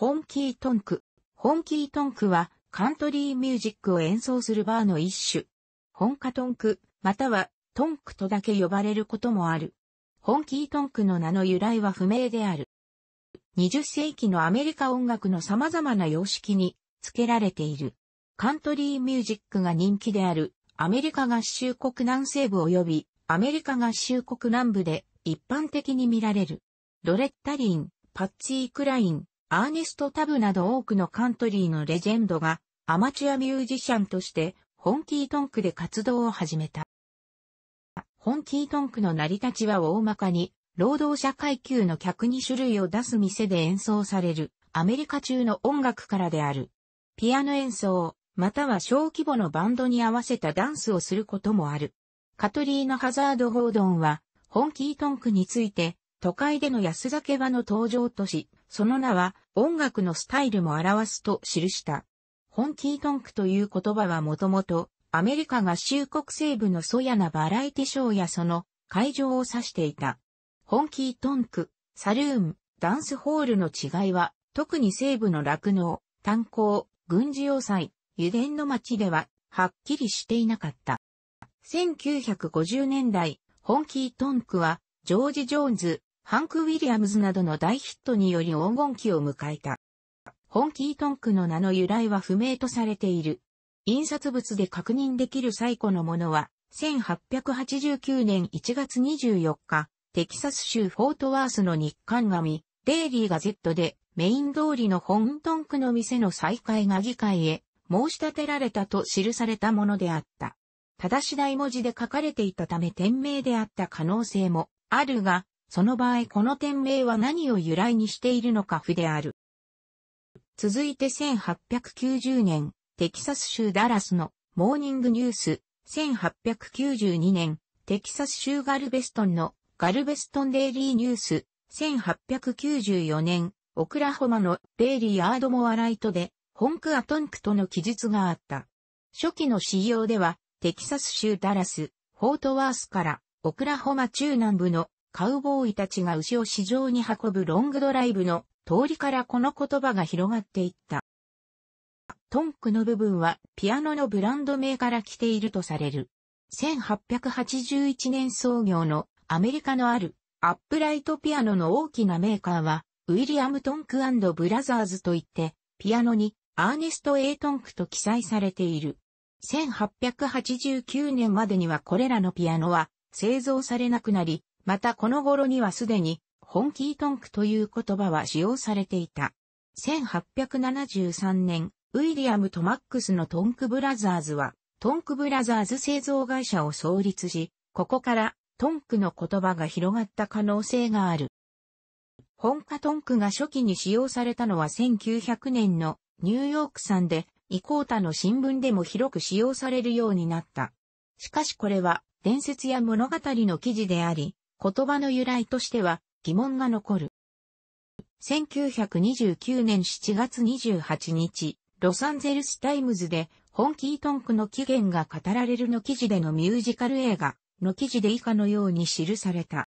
ホンキートンク。ホンキートンクはカントリーミュージックを演奏するバーの一種。本家トンク、またはトンクとだけ呼ばれることもある。ホンキートンクの名の由来は不明である。20世紀のアメリカ音楽の様々な様式に付けられている。カントリーミュージックが人気であるアメリカ合衆国南西部及びアメリカ合衆国南部で一般的に見られる。ドレッタリン、パッツィー・クライン、アーネスト・タブなど多くのカントリーのレジェンドがアマチュアミュージシャンとしてホンキートンクで活動を始めた。ホンキートンクの成り立ちは大まかに労働者階級の客に種類を出す店で演奏されるアメリカ中の音楽からである。ピアノ演奏、または小規模のバンドに合わせたダンスをすることもある。カトリーナ・ハザード・ホードンは、ホンキートンクについて、都会での安酒場の登場とし、その名は、音楽のスタイルも表すと記した。ホンキートンクという言葉はもともとアメリカ合衆国西部のソヤなバラエティショーやその会場を指していた。ホンキートンク、サルーン、ダンスホールの違いは、特に西部の落農、炭鉱、軍事要塞、油田の町では、はっきりしていなかった。1950年代、ンキートンクは、ジョージ・ジョーンズ、ハンク・ウィリアムズなどの大ヒットにより黄金期を迎えた。ホンキートンクの名の由来は不明とされている。印刷物で確認できる最古のものは、1889年1月24日、テキサス州フォートワースの日刊紙、デイリーガゼットで、メイン通りのホントンクの店の再開が議会へ申し立てられたと記されたものであった。ただし大文字で書かれていたため店名であった可能性もあるが、その場合この店名は何を由来にしているのか不である。続いて1890年、テキサス州ダラスのモーニングニュース、1892年、テキサス州ガルベストンのガルベストンデイリーニュース、1894年、オクラホマのデイリー・アードモア・ライトで、ホンク・アトンクとの記述があった。初期の仕様では、テキサス州ダラス、フォートワースから、オクラホマ中南部のカウボーイたちが牛を市場に運ぶロングドライブの通りからこの言葉が広がっていった。トンクの部分はピアノのブランド名から来ているとされる。1881年創業のアメリカのあるアップライトピアノの大きなメーカーはウィリアム・トンクブラザーズといってピアノにアーネスト・エイトンクと記載されている。1889年までにはこれらのピアノは製造されなくなり、またこの頃にはすでに、ホンキートンクという言葉は使用されていた。1873年、ウィリアムとマックスのトンクブラザーズは、トンクブラザーズ製造会社を創立し、ここからトンクの言葉が広がった可能性がある。本家トンクが初期に使用されたのは1900年のニューヨーク産で、イコータの新聞でも広く使用されるようになった。しかしこれは伝説や物語の記事であり、言葉の由来としては疑問が残る。1929年7月28日、ロサンゼルスタイムズで、ホンキートンクの起源が語られるの記事でのミュージカル映画の記事で以下のように記された。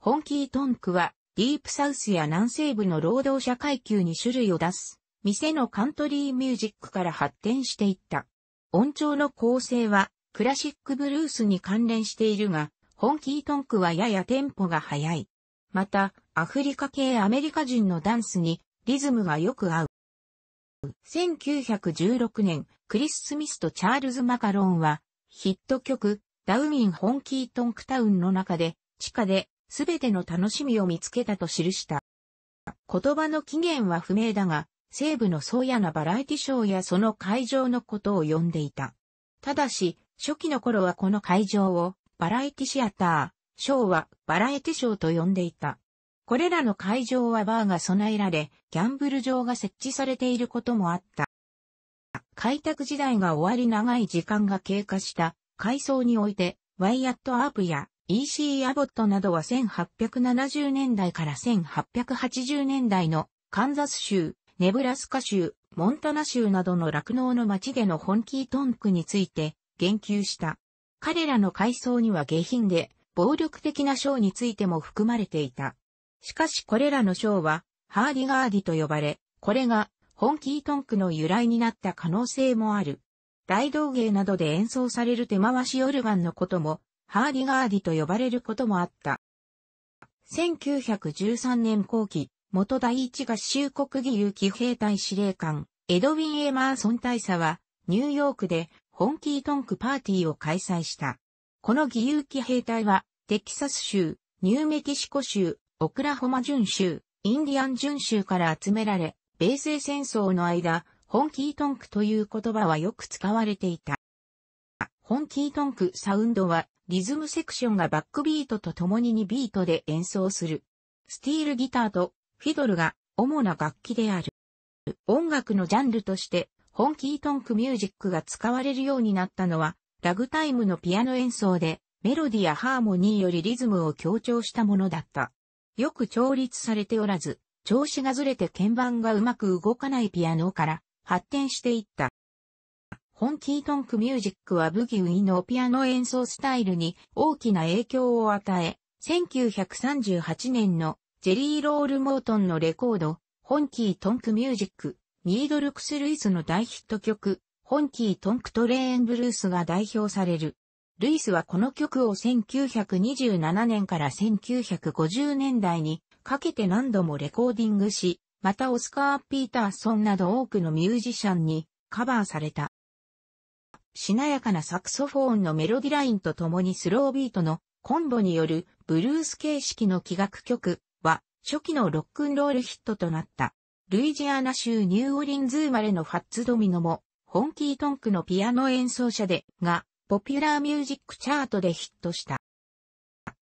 ホンキートンクは、ディープサウスや南西部の労働者階級に種類を出す、店のカントリーミュージックから発展していった。音調の構成は、クラシックブルースに関連しているが、ホンキートンクはややテンポが速い。また、アフリカ系アメリカ人のダンスにリズムがよく合う。1916年、クリス・スミスとチャールズ・マカロンは、ヒット曲、ダウイン・ホンキートンクタウンの中で、地下で、すべての楽しみを見つけたと記した。言葉の起源は不明だが、西部の宗谷なバラエティショーやその会場のことを呼んでいた。ただし、初期の頃はこの会場を、バラエティシアター、ショーはバラエティショーと呼んでいた。これらの会場はバーが備えられ、ギャンブル場が設置されていることもあった。開拓時代が終わり長い時間が経過した階層において、ワイアット・アープや E.C. アボットなどは1870年代から1880年代のカンザス州、ネブラスカ州、モンタナ州などの落農の町での本気トンクについて言及した。彼らの階層には下品で、暴力的な章についても含まれていた。しかしこれらの章は、ハーディガーディと呼ばれ、これが、ホンキートンクの由来になった可能性もある。大道芸などで演奏される手回しオルガンのことも、ハーディガーディと呼ばれることもあった。1913年後期、元第一合衆国義勇騎兵隊司令官、エドウィン・エマーソン大佐は、ニューヨークでホンキートンクパーティーを開催した。この義勇騎兵隊は、テキサス州、ニューメキシコ州、オクラホマ準州、インディアン準州から集められ、米西戦争の間、ホンキートンクという言葉はよく使われていた。ホンキートンクサウンドは、リズムセクションがバックビートと共に2ビートで演奏する。スティールギターとフィドルが主な楽器である。音楽のジャンルとして、ホンキートンクミュージックが使われるようになったのは、ラグタイムのピアノ演奏で、メロディやハーモニーよりリズムを強調したものだった。よく調律されておらず、調子がずれて鍵盤がうまく動かないピアノから発展していった。ホンキートンクミュージックはブギウイのピアノ演奏スタイルに大きな影響を与え、1938年のジェリー・ロール・モートンのレコード、ホンキートンクミュージックニードルクス・ルイスの大ヒット曲、ホンキー・トンクトレーン・ブルースが代表される。ルイスはこの曲を1927年から1950年代にかけて何度もレコーディングし、またオスカー・ピーターソンなど多くのミュージシャンにカバーされた。しなやかなサクソフォーンのメロディラインと共にスロービートのコンボによるブルース形式の器楽曲は初期のロックンロールヒットとなった。ルイジアナ州ニューオリンズ生まれのファッツ・ドミノも、ホンキートンクのピアノ演奏者で、が、ポピュラーミュージックチャートでヒットした。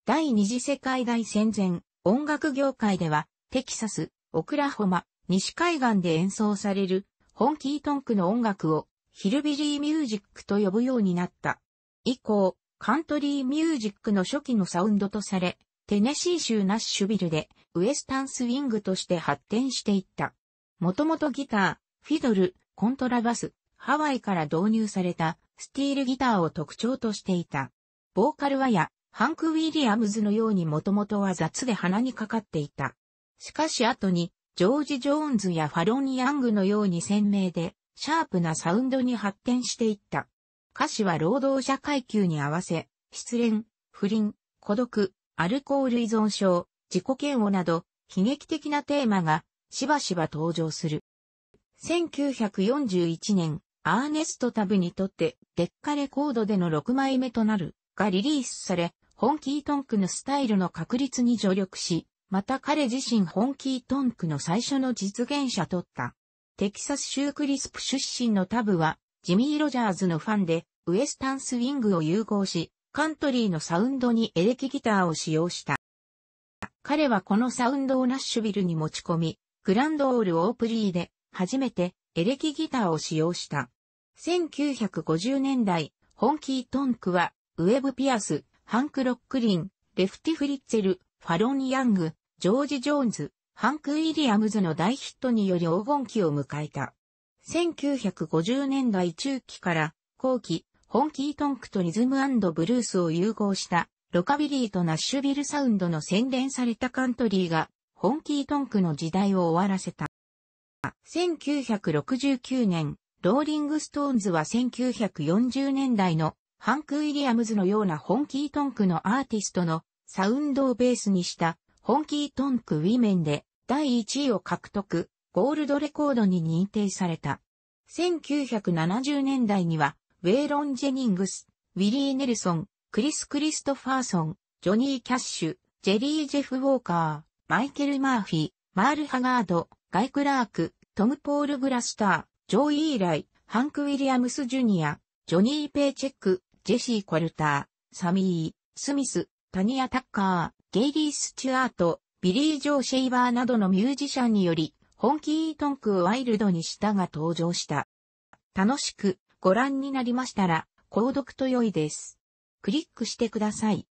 第二次世界大戦前、音楽業界では、テキサス、オクラホマ、西海岸で演奏される、ホンキートンクの音楽を、ヒルビリーミュージックと呼ぶようになった。以降、カントリーミュージックの初期のサウンドとされ、テネシー州ナッシュビルで、ウエスタンスウィングとして発展していった。もともとギター、フィドル、コントラバス、ハワイから導入されたスティールギターを特徴としていた。ボーカルはや、ハンク・ウィリアムズのようにもともとは雑で鼻にかかっていた。しかし後に、ジョージ・ジョーンズやファロン・ヤングのように鮮明で、シャープなサウンドに発展していった。歌詞は労働者階級に合わせ、失恋、不倫、孤独、アルコール依存症、自己嫌悪など、悲劇的なテーマがしばしば登場する。1941年、アーネスト・タブにとって、デッカレコードでの6枚目となる、がリリースされ、ホンキートンクのスタイルの確立に助力し、また彼自身ホンキートンクの最初の実現者とった。テキサス州クリスプ出身のタブは、ジミー・ロジャーズのファンで、ウエスタンスウィングを融合し、カントリーのサウンドにエレキギターを使用した。彼はこのサウンドをナッシュビルに持ち込み、グランドオールオープリーで初めてエレキギターを使用した。1950年代、ホンキー・トンクは、ウェブ・ピアス、ハンク・ロックリン、レフティ・フリッツェル、ファロン・ヤング、ジョージ・ジョーンズ、ハンク・ウィリアムズの大ヒットにより黄金期を迎えた。1950年代中期から後期、ホンキー・トンクとリズムブルースを融合した、ロカビリーとナッシュビルサウンドの洗練されたカントリーがホンキートンクの時代を終わらせた。1969年、ローリングストーンズは1940年代のハンク・ウィリアムズのようなホンキートンクのアーティストのサウンドをベースにしたホンキートンクウィメンで第1位を獲得、ゴールドレコードに認定された。1970年代にはウェイロン・ジェニングス、ウィリー・ネルソン、クリス・クリストファーソン、ジョニー・キャッシュ、ジェリー・ジェフ・ウォーカー、マイケル・マーフィー、マール・ハガード、ガイ・クラーク、トム・ポール・グラスター、ジョイ・イーライ、ハンク・ウィリアムス・ジュニア、ジョニー・ペイチェック、ジェシー・コルター、サミー、スミス、タニア・タッカー、ゲイリー・スチュアート、ビリー・ジョー・シェイバーなどのミュージシャンにより、本気イートンクをワイルドにしたが登場した。楽しくご覧になりましたら、購読と良いです。クリックしてください。